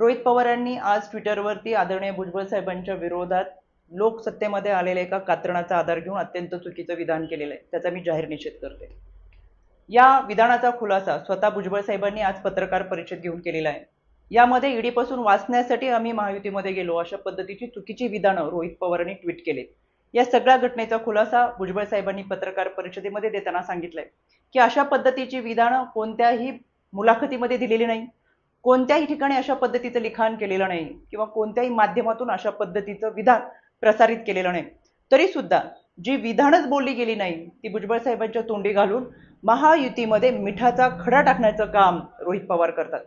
रोहित पवारांनी आज ट्विटरवरती आदरणीय भुजबळ साहेबांच्या विरोधात लोकसत्तेमध्ये आलेल्या एका कात्रणाचा आधार घेऊन अत्यंत चुकीचं विधान केलेलं आहे त्याचा मी जाहीर निषेध करते या विधानाचा खुलासा स्वतः भुजबळ साहेबांनी आज पत्रकार परिषद घेऊन केलेला आहे यामध्ये ईडीपासून वाचण्यासाठी आम्ही महायुतीमध्ये गेलो अशा पद्धतीची चुकीची विधानं रोहित पवारांनी ट्विट केले या सगळ्या घटनेचा खुलासा भुजबळ साहेबांनी पत्रकार परिषदेमध्ये देताना सांगितलंय की अशा पद्धतीची विधानं कोणत्याही मुलाखतीमध्ये दिलेली नाही कोणत्याही ठिकाणी अशा पद्धतीचं लिखाण केलेलं नाही किंवा कोणत्याही माध्यमातून अशा पद्धतीचं विधान प्रसारित केलेलं नाही तरी सुद्धा जी विधानच बोलली गेली नाही ती भुजबळ साहेबांच्या तोंडी घालून महायुतीमध्ये मिठाचा खडा टाकण्याचं काम रोहित पवार करतात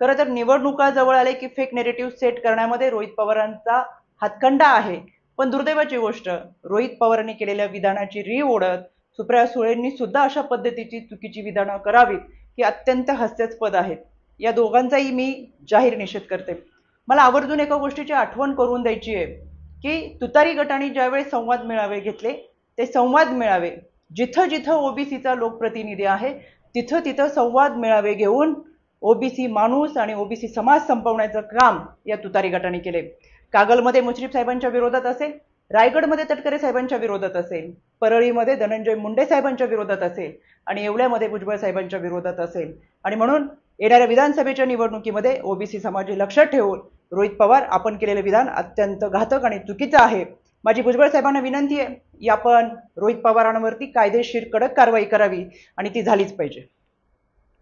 खरं तर निवडणुका जवळ आले की फेक नेरेटिव्ह सेट करण्यामध्ये रोहित पवारांचा हातखंडा आहे पण दुर्दैवाची गोष्ट रोहित पवारांनी केलेल्या विधानाची री ओढत सुप्रिया सुळेंनी सुद्धा अशा पद्धतीची चुकीची विधानं करावीत ही अत्यंत हास्यास्पद आहेत या दोघांचाही मी जाहीर निषेध करते मला आवर्जून एका गोष्टीची आठवण करून द्यायची आहे की तुतारी गटाने ज्यावेळेस संवाद मिळावे घेतले ते संवाद मिळावे जिथं जिथं ओबीसीचा लोकप्रतिनिधी आहे तिथं तिथं संवाद मिळावे घेऊन ओबीसी माणूस आणि ओबीसी समाज संपवण्याचं काम या तुतारी गटाने केले कागलमध्ये मुश्रीफ साहेबांच्या विरोधात असेल रायगडमध्ये तटकरे साहेबांच्या विरोधात असेल परळीमध्ये धनंजय मुंडे साहेबांच्या विरोधात असेल आणि येवल्यामध्ये भुजबळ साहेबांच्या विरोधात असेल आणि म्हणून येणाऱ्या विधानसभेच्या निवडणुकीमध्ये ओबीसी समाज लक्षात ठेवून रोहित पवार आपण केलेलं विधान अत्यंत घातक आणि चुकीचं आहे माझी भुजबळ साहेबांना विनंती आहे की आपण रोहित पवारांवरती कायदेशीर कडक कारवाई करावी आणि ती झालीच पाहिजे